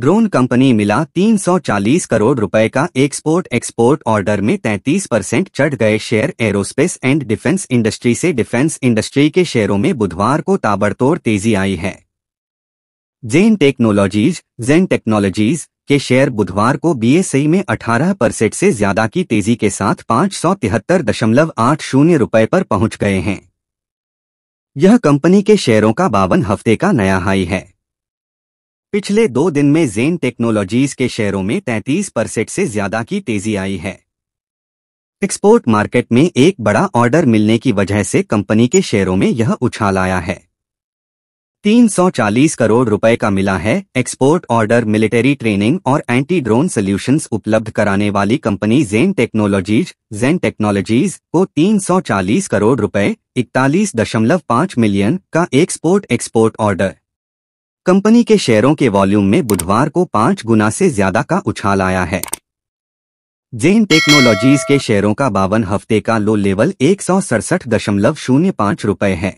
drone company मिला 340 करोड़ रुपए का एक्सपोर्ट एक्सपोर्ट ऑर्डर में 33 परसेंट चढ़ गए share aerospace and defence industry से डिफेंस इंडस्ट्री के शेयरों में बुधवार को ताबड़तोड़ तेजी आई है जेन टेक्नोलॉजीज जेन टेक्नोलॉजीज के शेयर बुधवार को बीएसई में 18 परसेंट से ज्यादा की तेजी के साथ पांच सौ तिहत्तर दशमलव आठ शून्य रुपये पर पहुंच गए हैं यह कंपनी के शेयरों का बावन हफ्ते का नया हाई है पिछले दो दिन में जेन टेक्नोलॉजीज के शेयरों में 33 परसेंट से ज्यादा की तेजी आई है एक्सपोर्ट मार्केट में एक बड़ा ऑर्डर मिलने की वजह से कंपनी के शेयरों में यह उछाल आया है 340 करोड़ रुपए का मिला है एक्सपोर्ट ऑर्डर मिलिट्री ट्रेनिंग और एंटी ड्रोन सॉल्यूशंस उपलब्ध कराने वाली company Zen technologies Zen technologies को 340 करोड़ रुपए इकतालीस मिलियन का एक्सपोर्ट एक्सपोर्ट ऑर्डर कंपनी के शेयरों के वॉल्यूम में बुधवार को पांच गुना से ज्यादा का उछाल आया है जेन टेक्नोलॉजीज के शेयरों का बावन हफ्ते का लो लेवल एक सौ सड़सठ दशमलव शून्य पाँच है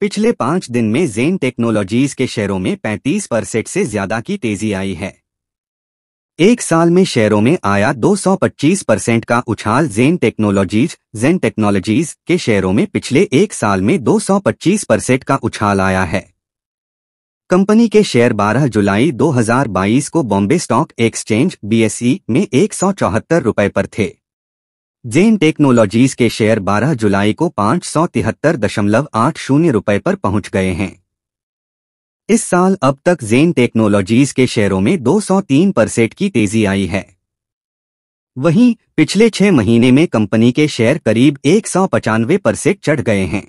पिछले पाँच दिन में जेन टेक्नोलॉजीज के शेयरों में 35 परसेंट से ज्यादा की तेजी आई है एक साल में शेयरों में आया 225 परसेंट का उछाल जेन टेक्नोलॉजीज जेन टेक्नोलॉजीज के शेयरों में पिछले एक साल में 225 परसेंट का उछाल आया है कंपनी के शेयर 12 जुलाई 2022 को बॉम्बे स्टॉक एक्सचेंज बीएसई में एक सौ रुपए पर थे जेन टेक्नोलॉजीज के शेयर 12 जुलाई को पाँच सौ तिहत्तर दशमलव आठ शून्य रुपये पर पहुंच गए हैं इस साल अब तक जेन टेक्नोलॉजीज के शेयरों में 203 परसेंट की तेजी आई है वहीं पिछले छह महीने में कंपनी के शेयर करीब एक सौ पचानवे परसेंट चढ़ गए हैं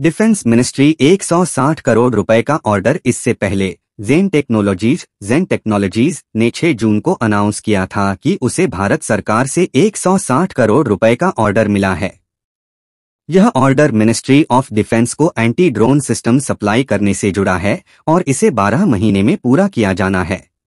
डिफेंस मिनिस्ट्री 160 करोड़ रुपए का ऑर्डर इससे पहले जेन टेक्नोलॉजीज जेन टेक्नोलॉजीज ने 6 जून को अनाउंस किया था कि उसे भारत सरकार से 160 करोड़ रुपए का ऑर्डर मिला है यह ऑर्डर मिनिस्ट्री ऑफ डिफेंस को एंटी ड्रोन सिस्टम सप्लाई करने से जुड़ा है और इसे 12 महीने में पूरा किया जाना है